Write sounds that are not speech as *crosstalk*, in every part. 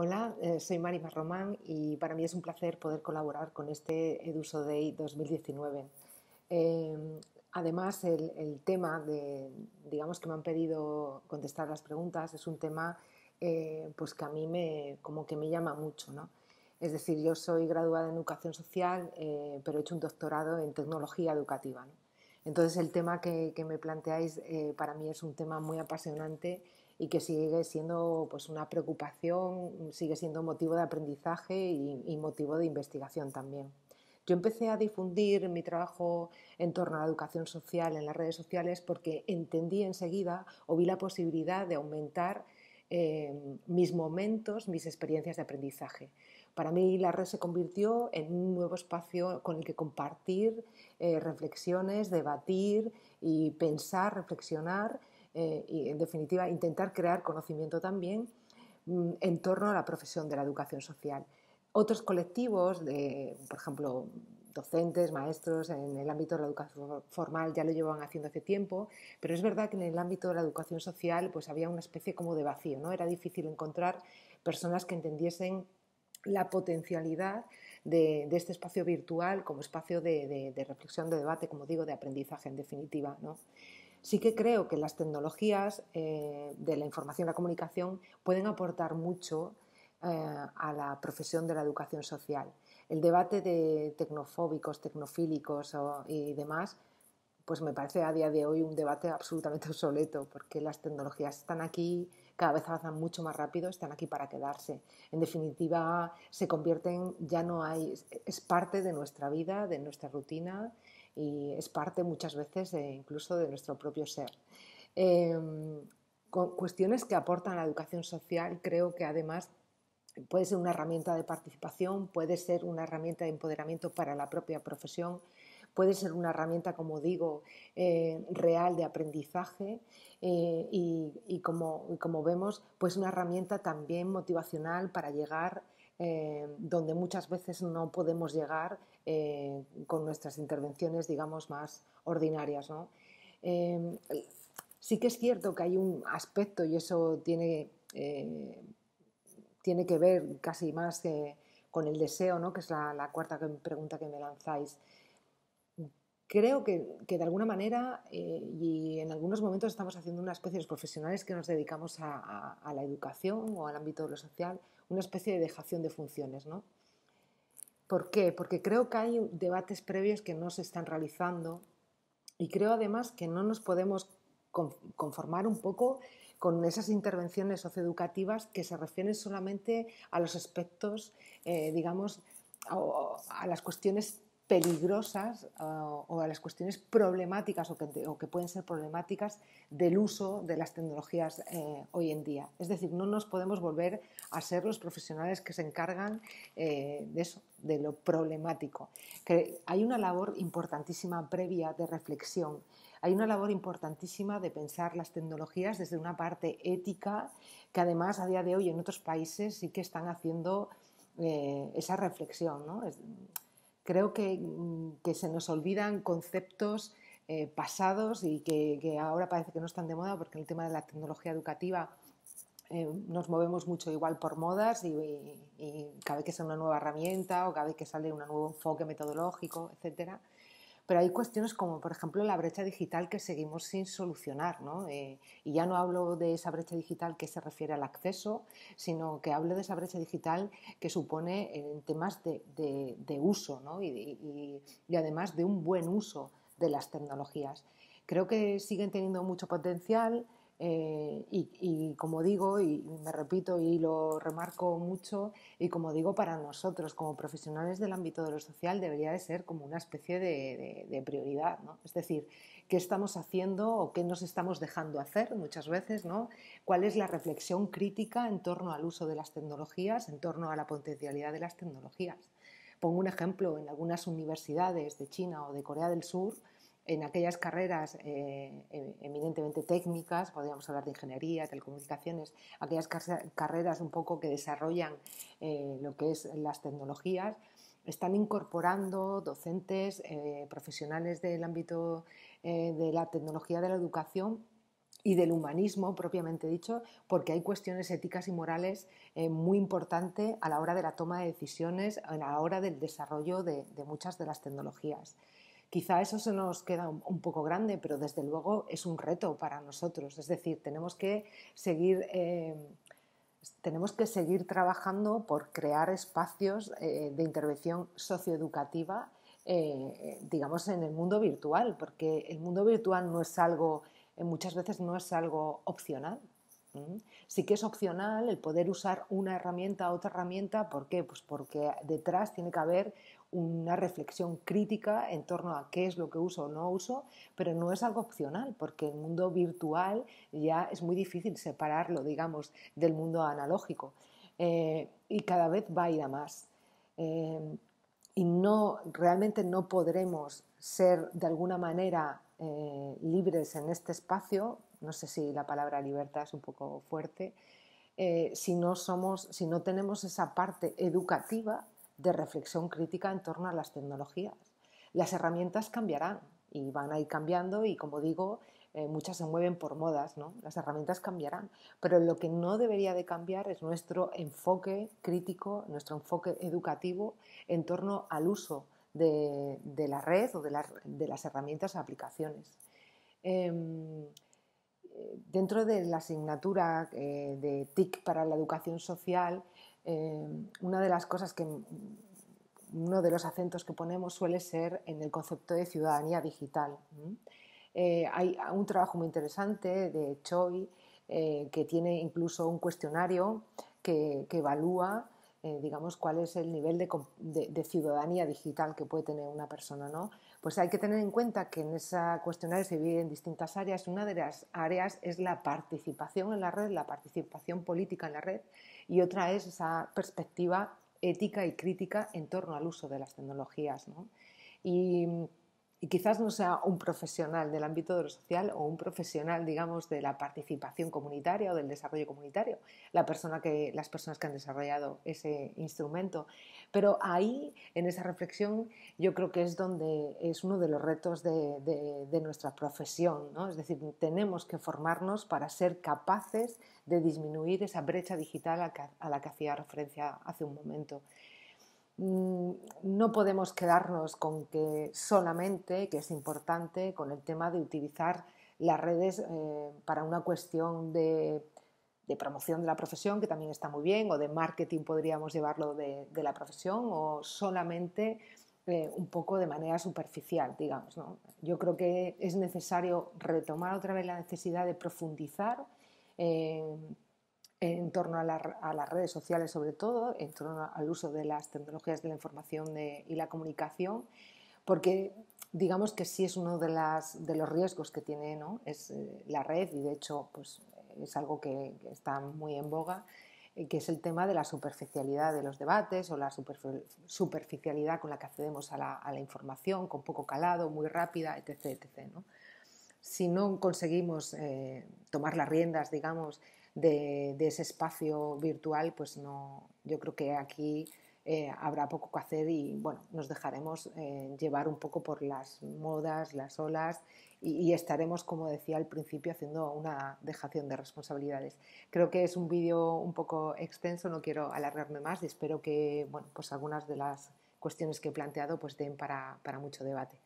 Hola, eh, soy Mari Román y para mí es un placer poder colaborar con este Eduso Day 2019. Em, además, el, tema de, digamos que me han pedido contestar las preguntas es un tema eh, pues que a mí me, como que me llama mucho, ¿no? Es decir, yo soy graduada en educación social, eh, pero he hecho un doctorado en tecnología educativa. Entonces, el tema que me planteáis para mí es un tema muy apasionante y que sigue siendo pues, una preocupación, sigue siendo motivo de aprendizaje y, motivo de investigación también. Yo empecé a difundir mi trabajo en torno a la educación social en las redes sociales porque entendí enseguida o vi la posibilidad de aumentar eh, mis momentos, mis experiencias de aprendizaje. Para mí la red se convirtió en un nuevo espacio con el que compartir eh, reflexiones, debatir y pensar, reflexionar eh, y en definitiva intentar crear conocimiento también mm, en torno a la profesión de la educación social. Otros colectivos, de, por ejemplo, docentes, maestros en el ámbito de la educación formal ya lo llevaban haciendo hace tiempo, pero es verdad que en el ámbito de la educación social pues había una especie como de vacío, ¿no? Era difícil encontrar personas que entendiesen la potencialidad de, este espacio virtual como espacio de, de, reflexión, de debate, como digo, de aprendizaje en definitiva, ¿no? Sí que creo que las tecnologías eh, de la información y la comunicación pueden aportar mucho eh, a la profesión de la educación social. El debate de tecnofóbicos, tecnofílicos y demás, pues me parece a día de hoy un debate absolutamente *laughs* obsoleto, porque las tecnologías están aquí, cada vez avanzan mucho más rápido, están aquí para quedarse. En definitiva, se convierten, ya no hay, es parte de nuestra vida, de nuestra rutina y es parte muchas veces incluso de nuestro propio ser. Em, cuestiones que aportan a la educación social creo que además puede ser una herramienta de participación, puede ser una herramienta de empoderamiento para la propia profesión, puede ser una herramienta, como digo, eh, real de aprendizaje eh, y, como, vemos, pues una herramienta también motivacional para llegar a eh, donde muchas veces no podemos llegar eh, con nuestras intervenciones, digamos, más ordinarias. Em, sí que es cierto que hay un aspecto, y eso tiene, eh, tiene que ver casi más con el deseo, ¿no? que es la, cuarta pregunta que me lanzáis. Creo que, que de alguna manera, y en algunos momentos estamos haciendo una especie de profesionales que nos dedicamos a la educación o al ámbito de lo social, una especie de dejación de funciones, ¿no? ¿Por qué? Porque creo que hay debates previos que no se están realizando y creo además que no nos podemos conformar un poco con esas intervenciones socioeducativas que se refieren solamente a los aspectos, eh, digamos, a, a, las cuestiones peligrosas ah, o a las cuestiones problemáticas o que, pueden ser problemáticas del uso de las tecnologías eh, hoy en día. Es decir, no nos podemos volver a ser los profesionales que se encargan eh, de eso, de lo problemático. Que hay una labor importantísima previa de reflexión, hay una labor importantísima de pensar las tecnologías desde una parte ética, que además a día de hoy en otros países sí que están haciendo eh, esa reflexión. ¿no? creo mm, que, se nos olvidan conceptos eh, pasados y que, ahora parece que no están de moda porque el tema de la tecnología educativa eh, nos movemos mucho igual por modas y, y, cada vez que sale una nueva herramienta o cada vez que sale un nuevo enfoque metodológico, etcétera, pero hay cuestiones como, por ejemplo, la brecha digital que seguimos sin solucionar, eh, y ya no hablo de esa brecha digital que se refiere al acceso, sino que hablo de esa brecha digital que supone en eh, temas de, uso, ¿no? y además de un buen uso de las tecnologías. Creo que siguen teniendo mucho potencial, eh, y, como digo, y me repito y lo remarco mucho, y como digo, para nosotros como profesionales del ámbito de lo social debería de ser como una especie de, prioridad, Es decir, ¿qué estamos haciendo o qué nos estamos dejando hacer muchas veces, ¿no? ¿Cuál es la reflexión crítica en torno al uso de las tecnologías, en torno a la potencialidad de las tecnologías? Pongo un ejemplo, en algunas universidades de China o de Corea del Sur, en aquellas carreras eh, em, eminentemente técnicas, podríamos hablar de ingeniería, telecomunicaciones, aquellas carreras un poco que desarrollan eh, lo que es las tecnologías, están incorporando docentes, eh, profesionales del ámbito de la tecnología de la educación y del humanismo propiamente dicho, porque hay cuestiones éticas y morales muy importantes a la hora de la toma de decisiones, a la hora del desarrollo de muchas de las tecnologías. Quizá eso se nos queda un poco grande, pero desde luego es un reto para nosotros. Es decir, tenemos que seguir, eh, tenemos que seguir trabajando por crear espacios eh, de intervención socioeducativa, eh, digamos, en el mundo virtual, porque el mundo virtual no es algo, muchas veces no es algo opcional. Sí que es opcional el poder usar una herramienta, otra herramienta, ¿por qué? Pues porque detrás tiene que haber una reflexión crítica en torno a qué es lo que uso o no uso, pero no es algo opcional, porque el mundo virtual ya es muy difícil separarlo, digamos, del mundo analógico. Eh, y cada vez va a ir a más. Eh, y no, realmente no podremos ser de alguna manera eh, libres en este espacio, no sé si la palabra libertad es un poco fuerte, si, no somos, si no tenemos esa parte educativa de reflexión crítica en torno a las tecnologías. Las herramientas cambiarán y van a ir cambiando y, como digo, eh, muchas se mueven por modas, ¿no? Las herramientas cambiarán, pero lo que no debería de cambiar es nuestro enfoque crítico, nuestro enfoque educativo en torno al uso de, la red o de, las herramientas o aplicaciones. Em, eh, dentro de la asignatura eh, de TIC para la educación social, Em, una de las cosas que uno de los acentos que ponemos suele ser en el concepto de ciudadanía digital. Eh, hay un trabajo muy interesante de Choi eh, que tiene incluso un cuestionario que, evalúa eh, digamos, cuál es el nivel de, de, ciudadanía digital que puede tener una persona, ¿no? Pues hay que tener en cuenta que en esa cuestionario se viven en distintas áreas. Una de las áreas es la participación en la red, la participación política en la red, y otra es esa perspectiva ética y crítica en torno al uso de las tecnologías y quizás no sea un profesional del ámbito de lo social o un profesional, digamos, de la participación comunitaria o del desarrollo comunitario, la persona que, las personas que han desarrollado ese instrumento. Pero ahí, en esa reflexión, yo creo que es donde es uno de los retos de, nuestra profesión, Es decir, tenemos que formarnos para ser capaces de disminuir esa brecha digital a la que hacía referencia hace un momento. Mm, no podemos quedarnos con que solamente, que es importante, con el tema de utilizar las redes eh, para una cuestión de, promoción de la profesión, que también está muy bien, o de marketing podríamos llevarlo de, la profesión, o solamente eh, un poco de manera superficial, digamos. Yo creo que es necesario retomar otra vez la necesidad de profundizar en torno a, las redes sociales sobre todo, en torno al uso de las tecnologías de la información y la comunicación, porque digamos que sí es uno de, los riesgos que tiene es, eh, la red y de hecho pues, es algo que, está muy en boga, eh, que es el tema de la superficialidad de los debates o la superficialidad con la que accedemos a la, información, con poco calado, muy rápida, etc. etc ¿no? si no conseguimos eh, tomar las riendas, digamos, de, ese espacio virtual, pues no, yo creo que aquí eh, habrá poco que hacer y bueno, nos dejaremos eh, llevar un poco por las modas, las olas y, estaremos, como decía al principio, haciendo una dejación de responsabilidades. Creo que es un vídeo un poco extenso, no quiero alargarme más y espero que bueno, pues algunas de las cuestiones que he planteado pues den para mucho debate.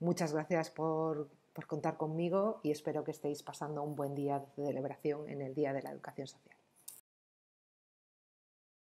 Muchas gracias por por contar conmigo y espero que estéis pasando un buen día de celebración en el Día de la Educación Social.